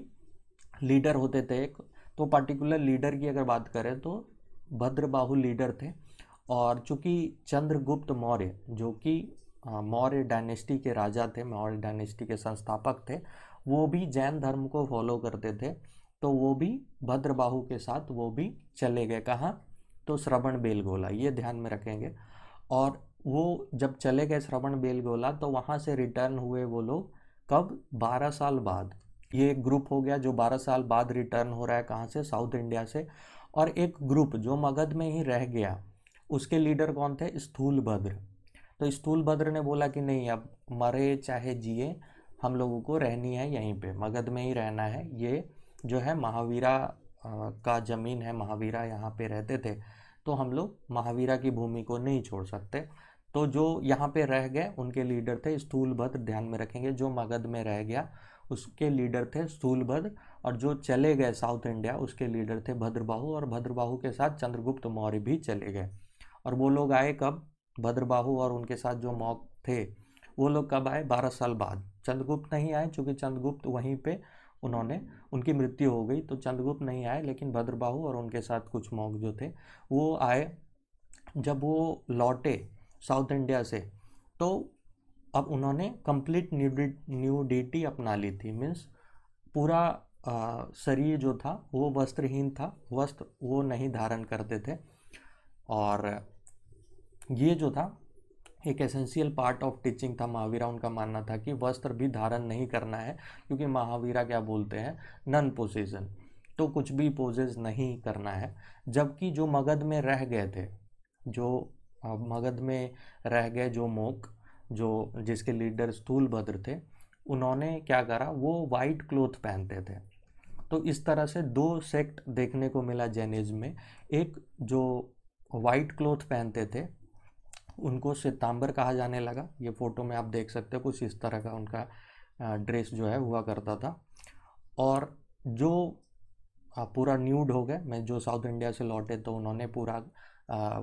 लीडर होते थे एक तो पार्टिकुलर लीडर की अगर बात करें तो भद्रबाहु लीडर थे और चूँकि चंद्रगुप्त मौर्य जो कि मौर्य डायनेस्टी के राजा थे मौर्य डायनेस्टी के संस्थापक थे वो भी जैन धर्म को फॉलो करते थे तो वो भी भद्रबाहु के साथ वो भी चले गए कहाँ तो श्रवण बेलगोला ये ध्यान में रखेंगे और वो जब चले गए श्रवण बेलगोला तो वहाँ से रिटर्न हुए वो लोग कब बारह साल बाद ये एक ग्रुप हो गया जो 12 साल बाद रिटर्न हो रहा है कहाँ से साउथ इंडिया से और एक ग्रुप जो मगध में ही रह गया उसके लीडर कौन थे स्थूलभद्र तो स्थूलभद्र ने बोला कि नहीं अब मरे चाहे जिए हम लोगों को रहनी है यहीं पे मगध में ही रहना है ये जो है महावीरा का ज़मीन है महावीरा यहाँ पे रहते थे तो हम लोग महावीरा की भूमि को नहीं छोड़ सकते तो जो यहाँ पे रह गए उनके लीडर थे स्थूलभद्र ध्यान में रखेंगे जो मगध में रह गया उसके लीडर थे स्थूलभद्र और जो चले गए साउथ इंडिया उसके लीडर थे भद्रबाहु और भद्रबाहु के साथ चंद्रगुप्त मौर्य भी चले गए और वो लोग आए कब भद्रबाहु और उनके साथ जो मौक थे वो लोग कब आए बारह साल बाद चंद्रगुप्त नहीं आए चूँकि चंद्रगुप्त वहीं पर उन्होंने उनकी मृत्यु हो गई तो चंद्रगुप्त नहीं आए लेकिन भद्रबाहु और उनके साथ कुछ मौक जो थे वो आए जब वो लौटे साउथ इंडिया से तो अब उन्होंने कंप्लीट न्यूडिटी अपना ली थी मीन्स पूरा शरीर जो था वो वस्त्रहीन था वस्त्र वो नहीं धारण करते थे और ये जो था एक एसेंशियल पार्ट ऑफ टीचिंग था महावीरा उनका मानना था कि वस्त्र भी धारण नहीं करना है क्योंकि महावीरा क्या बोलते हैं नन पोजिजन तो कुछ भी पोजेज नहीं करना है जबकि जो मगध में रह गए थे जो मगध में रह गए जो मोक जो जिसके लीडर स्थूल भद्र थे उन्होंने क्या करा वो वाइट क्लोथ पहनते थे तो इस तरह से दो सेक्ट देखने को मिला जैनिज्म में एक जो वाइट क्लोथ पहनते थे उनको सितंबर कहा जाने लगा ये फ़ोटो में आप देख सकते हो कुछ इस तरह का उनका ड्रेस जो है हुआ करता था और जो पूरा न्यूड हो गए मैं जो साउथ इंडिया से लौटे तो उन्होंने पूरा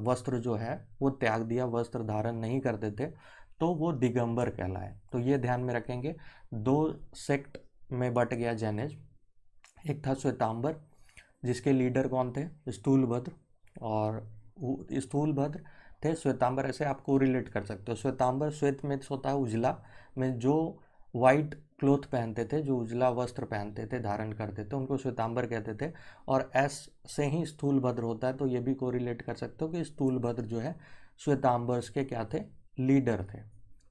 वस्त्र जो है वो त्याग दिया वस्त्र धारण नहीं करते थे तो वो दिगंबर कहलाए तो ये ध्यान में रखेंगे दो सेक्ट में बट गया जैनेज एक था श्वेतांबर जिसके लीडर कौन थे स्थूलभद्र और स्थूलभद्र थे श्वेतांबर ऐसे आपको रिलेट कर सकते हो श्वेतांबर श्वेत में होता है उजला में जो वाइट क्लोथ पहनते थे जो उजला वस्त्र पहनते थे धारण करते थे उनको श्वेतांबर कहते थे और एस से ही स्थूलभद्र होता है तो ये भी को कर सकते हो कि स्थूलभद्र जो है श्वेतांबर्स के क्या थे लीडर थे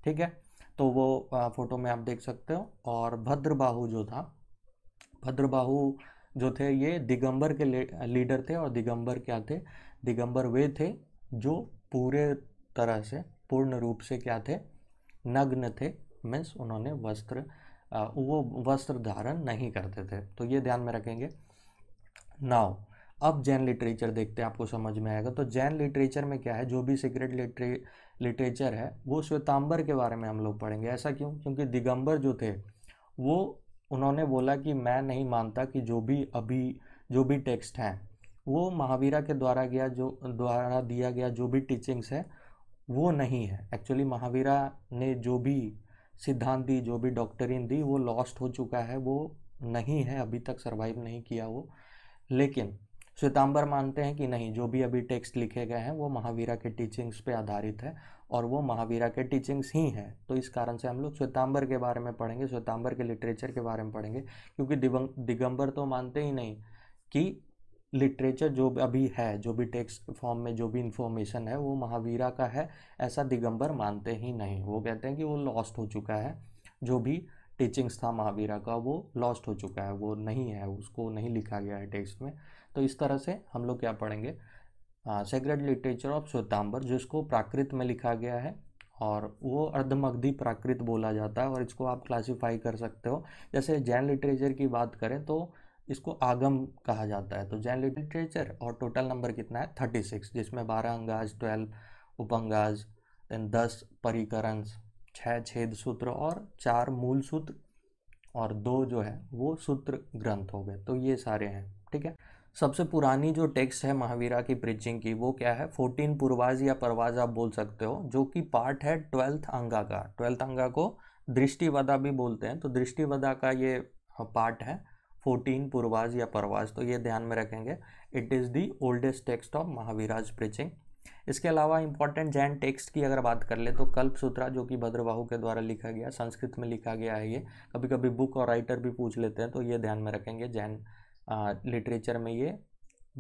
ठीक है तो वो फोटो में आप देख सकते हो और भद्रबाहु जो था भद्रबाहु जो थे ये दिगंबर के लीडर थे और दिगंबर क्या थे दिगंबर वे थे जो पूरे तरह से पूर्ण रूप से क्या थे नग्न थे मीन्स उन्होंने वस्त्र वो वस्त्र धारण नहीं करते थे तो ये ध्यान में रखेंगे नाउ अब जैन लिटरेचर देखते हैं आपको समझ में आएगा तो जैन लिटरेचर में क्या है जो भी सीक्रेट लिटरे लिटरेचर है वो श्वेतांबर के बारे में हम लोग पढ़ेंगे ऐसा क्यों क्योंकि दिगंबर जो थे वो उन्होंने बोला कि मैं नहीं मानता कि जो भी अभी जो भी टेक्स्ट हैं वो महावीरा के द्वारा गया जो द्वारा दिया गया जो भी टीचिंग्स है वो नहीं है एक्चुअली महावीरा ने जो भी सिद्धांत दी जो भी डॉक्टरिन दी वो लॉस्ट हो चुका है वो नहीं है अभी तक सर्वाइव नहीं किया वो लेकिन श्वेतांबर मानते हैं कि नहीं जो भी अभी टेक्स्ट लिखे गए हैं वो महावीरा के टीचिंग्स पे आधारित है और वो महावीरा के टीचिंग्स ही हैं तो इस कारण से हम लोग श्वेतांबर के बारे में पढ़ेंगे श्वेतांबर के लिटरेचर के बारे में पढ़ेंगे क्योंकि दिगंबर तो मानते ही नहीं कि लिटरेचर जो अभी है जो भी टेक्स्ट फॉर्म में जो भी इंफॉर्मेशन है वो महावीरा का है ऐसा दिगंबर मानते ही नहीं वो कहते हैं कि वो लॉस्ट हो चुका है जो भी टीचिंग्स था महावीरा का वो लॉस्ट हो चुका है वो नहीं है उसको नहीं लिखा गया है टेक्स्ट में तो इस तरह से हम लोग क्या पढ़ेंगे सेक्रेट लिटरेचर ऑफ श्वेतांबर जिसको प्राकृत में लिखा गया है और वो अर्धमग्धी प्राकृत बोला जाता है और इसको आप क्लासिफाई कर सकते हो जैसे जैन लिटरेचर की बात करें तो इसको आगम कहा जाता है तो जैन लिटरेचर और टोटल नंबर कितना है थर्टी सिक्स जिसमें बारह अंगाज ट्वेल्व उपंगाज दस परिकरण छः छेद सूत्र और चार मूल सूत्र और दो जो है वो सूत्र ग्रंथ हो गए तो ये सारे हैं ठीक है सबसे पुरानी जो टेक्स्ट है महावीरा की प्रिचिंग की वो क्या है फोर्टीन पूर्वाज या परवाज आप बोल सकते हो जो कि पार्ट है ट्वेल्थ अंगा का ट्वेल्थ अंगा को दृष्टिवदा भी बोलते हैं तो दृष्टिवदा का ये पार्ट है फोर्टीन पूर्वाज या परवाज तो ये ध्यान में रखेंगे it is the oldest text of Mahavira's preaching इसके अलावा इंपॉर्टेंट जैन टेक्स्ट की अगर बात कर ले तो कल्प सूत्रा जो कि भद्रवाहु के द्वारा लिखा गया संस्कृत में लिखा गया है ये कभी कभी बुक और राइटर भी पूछ लेते हैं तो ये ध्यान में रखेंगे जैन लिटरेचर में ये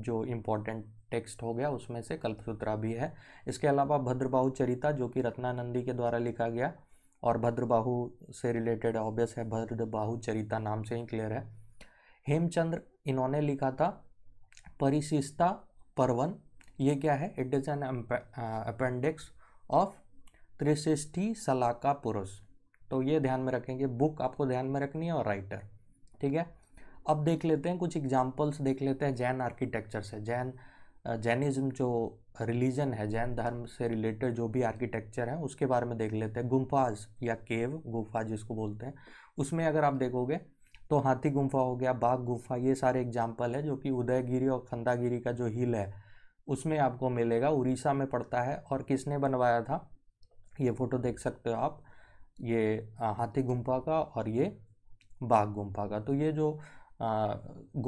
जो इम्पोर्टेंट टेक्स्ट हो गया उसमें से कल्पसूत्रा भी है इसके अलावा भद्रबाहु चरिता जो कि रत्नानंदी के द्वारा लिखा गया और भद्रबाहु से रिलेटेड ऑब्वियस है भद्रबाहु चरिता नाम से ही क्लियर है हेमचंद्र इन्होंने लिखा था परिशिष्टा परवन ये क्या है it is an appendix of Trishashti Shalaka Purusha तो ये ध्यान में रखेंगे बुक आपको ध्यान में रखनी है और राइटर ठीक है अब देख लेते हैं कुछ एग्जाम्पल्स देख लेते हैं जैन आर्किटेक्चर से जैन uh, जैनिज़्म जो रिलीजन है जैन धर्म से रिलेटेड जो भी आर्किटेक्चर है उसके बारे में देख लेते हैं गुम्फाज या केव गुफा जिसको बोलते हैं उसमें अगर आप देखोगे तो हाथी गुम्फा हो गया बाघ गुफा ये सारे एग्जाम्पल है जो कि उदयगिरी और खंदागिरी का जो हिल है उसमें आपको मिलेगा उड़ीसा में पड़ता है और किसने बनवाया था ये फ़ोटो देख सकते हो आप ये हाथी गुम्फा का और ये बाघ गुम्फा का तो ये जो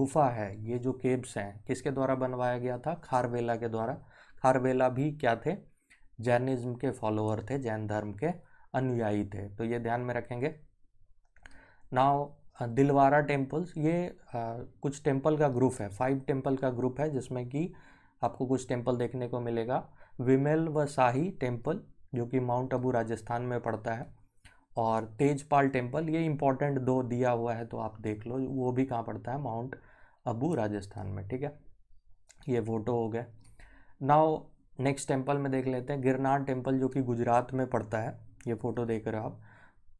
गुफा है ये जो केब्स हैं किसके द्वारा बनवाया गया था खारवेला के द्वारा खारवेला भी क्या थे जैनिज्म के फॉलोअर थे जैन धर्म के अनुयायी थे तो ये ध्यान में रखेंगे नाव दिलवारा टेम्पल्स ये आ, कुछ टेम्पल का ग्रुप है फाइव टेम्पल का ग्रुप है जिसमें कि आपको कुछ टेम्पल देखने को मिलेगा विमेल व शाही टेम्पल जो कि माउंट अबू राजस्थान में पड़ता है और तेजपाल टेम्पल ये इंपॉर्टेंट दो दिया हुआ है तो आप देख लो वो भी कहाँ पड़ता है माउंट अबू राजस्थान में ठीक है ये वोटो हो गए नाउ नेक्स्ट टेम्पल में देख लेते हैं गिरनार टेम्पल जो कि गुजरात में पड़ता है ये फ़ोटो देख रहे हो आप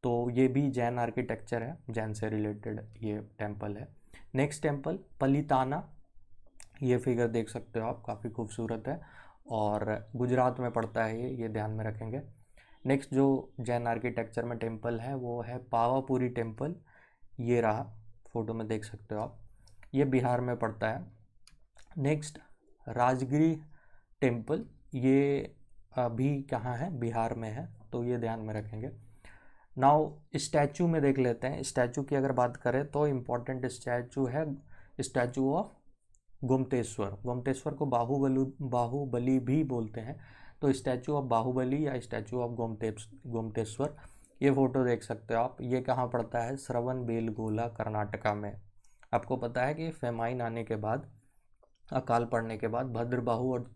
तो ये भी जैन आर्किटेक्चर है जैन से रिलेटेड ये टेम्पल है नेक्स्ट टेम्पल पलिताना ये फिगर देख सकते हो आप काफ़ी खूबसूरत है और गुजरात में पड़ता है ये ये ध्यान में रखेंगे नेक्स्ट जो जैन आर्किटेक्चर में टेम्पल है वो है पावापुरी टेम्पल ये रहा फ़ोटो में देख सकते हो आप ये बिहार में पड़ता है नेक्स्ट राजगिरी टेम्पल ये अभी कहाँ है बिहार में है तो ये ध्यान में रखेंगे नाउ स्टैचू में देख लेते हैं स्टैचू की अगर बात करें तो इम्पोर्टेंट स्टैचू है स्टैचू ऑफ गोमटेश्वर गोमटेश्वर को बाहुबली बाहुबली भी बोलते हैं तो स्टैचू ऑफ बाहुबली या स्टैचू ऑफ गोमटे गोमटेश्वर ये फ़ोटो देख सकते हो आप ये कहाँ पड़ता है श्रवण बेलगोला कर्नाटका में आपको पता है कि फेमाइन आने के बाद अकाल पड़ने के बाद बाहू और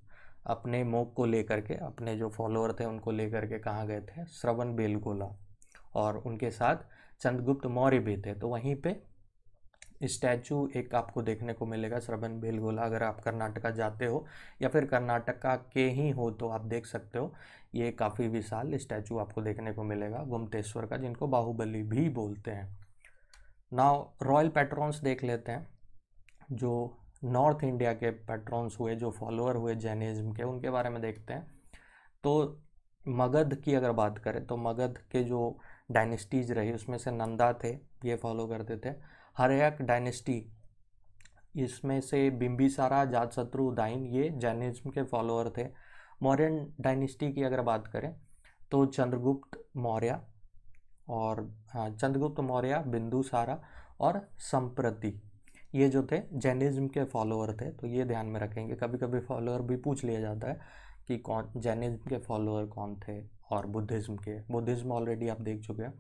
अपने मोक को लेकर के अपने जो फॉलोअर थे उनको लेकर के कहाँ गए थे श्रवण बेलगोला और उनके साथ चंद्रगुप्त मौर्य भी थे तो वहीं पे स्टैचू एक आपको देखने को मिलेगा श्रवण बेलगोला अगर आप कर्नाटका जाते हो या फिर कर्नाटका के ही हो तो आप देख सकते हो ये काफ़ी विशाल स्टैचू आपको देखने को मिलेगा गुमतेश्वर का जिनको बाहुबली भी बोलते हैं नाव रॉयल पैट्रॉन्स देख लेते हैं जो नॉर्थ इंडिया के पैट्रॉन्स हुए जो फॉलोअर हुए जैनिज़्म के उनके बारे में देखते हैं तो मगध की अगर बात करें तो मगध के जो डायनेस्टीज रही उसमें से नंदा थे ये फॉलो करते थे हरयक डायनेस्टी इसमें से बिम्बिसारा जातशत्रु दाइन ये जैनिज्म के फॉलोअर थे मौर्यन डायनेस्टी की अगर बात करें तो चंद्रगुप्त मौर्य और हाँ, चंद्रगुप्त मौर्य बिंदुसारा और संप्रति ये जो थे जैनिज्म के फॉलोअर थे तो ये ध्यान में रखेंगे कभी कभी फॉलोअर भी पूछ लिया जाता है कि कौन जैनिज्म के फॉलोअर कौन थे और बुद्धिज़्म के बुद्धिज़्म ऑलरेडी आप देख चुके हैं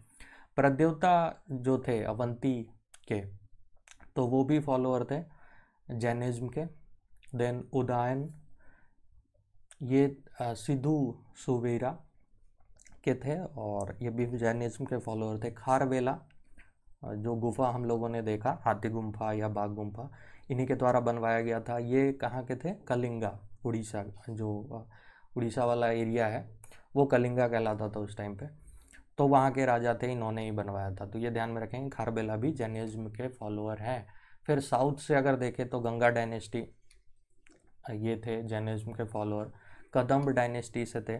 प्रद्योता जो थे अवंती के तो वो भी फॉलोअर थे जैनिज्म के देन उदयन ये सिद्धू सुवेरा के थे और ये भी जैनिज्म के फॉलोअर थे खारवेला जो गुफा हम लोगों ने देखा हाथी गुम्फा या बाघ गुम्फा इन्हीं के द्वारा बनवाया गया था ये कहाँ के थे कलिंगा उड़ीसा जो उड़ीसा वाला एरिया है वो कलिंगा कहलाता था उस टाइम पे तो वहाँ के राजा थे इन्होंने ही बनवाया था तो ये ध्यान में रखेंगे खारबेला भी जैनिज्म के फॉलोअर हैं फिर साउथ से अगर देखें तो गंगा डायनेस्टी ये थे जैनिज्म के फॉलोअर कदम्ब डायनेस्टी से थे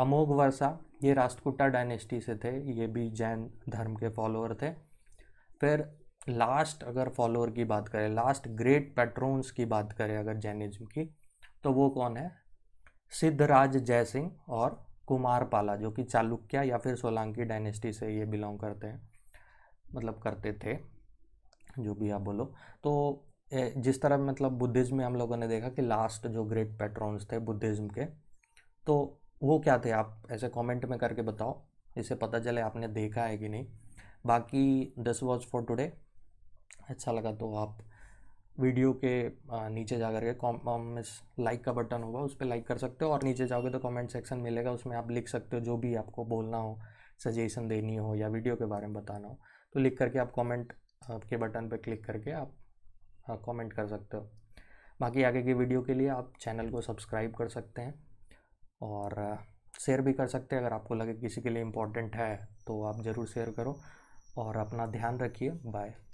अमोघ वर्षा ये राष्ट्रकुटा डायनेस्टी से थे ये भी जैन धर्म के फॉलोअर थे फिर लास्ट अगर फॉलोअर की बात करें लास्ट ग्रेट पैट्रोन्स की बात करें अगर जैनिज्म की तो वो कौन है सिद्धराज जय सिंह और कुमारपाला जो कि चालुक्य या फिर सोलंकी डायनेस्टी से ये बिलोंग करते हैं मतलब करते थे जो भी आप बोलो तो जिस तरह मतलब बुद्धिज़्म में हम लोगों ने देखा कि लास्ट जो ग्रेट पैट्रॉन्स थे बुद्धिज़्म के तो वो क्या थे आप ऐसे कमेंट में करके बताओ इसे पता चले आपने देखा है कि नहीं बाकी दिस वॉज फॉर टुडे अच्छा लगा तो आप वीडियो के नीचे जा करके कॉमेंट्स लाइक का बटन होगा उस पर लाइक कर सकते हो और नीचे जाओगे तो कमेंट सेक्शन मिलेगा उसमें आप लिख सकते हो जो भी आपको बोलना हो सजेशन देनी हो या वीडियो के बारे में बताना हो तो लिख करके आप कमेंट के बटन पर क्लिक करके आप कमेंट कर सकते हो बाकी आगे की वीडियो के लिए आप चैनल को सब्सक्राइब कर सकते हैं और शेयर भी कर सकते हैं अगर आपको लगे किसी के लिए इम्पोर्टेंट है तो आप ज़रूर शेयर करो और अपना ध्यान रखिए बाय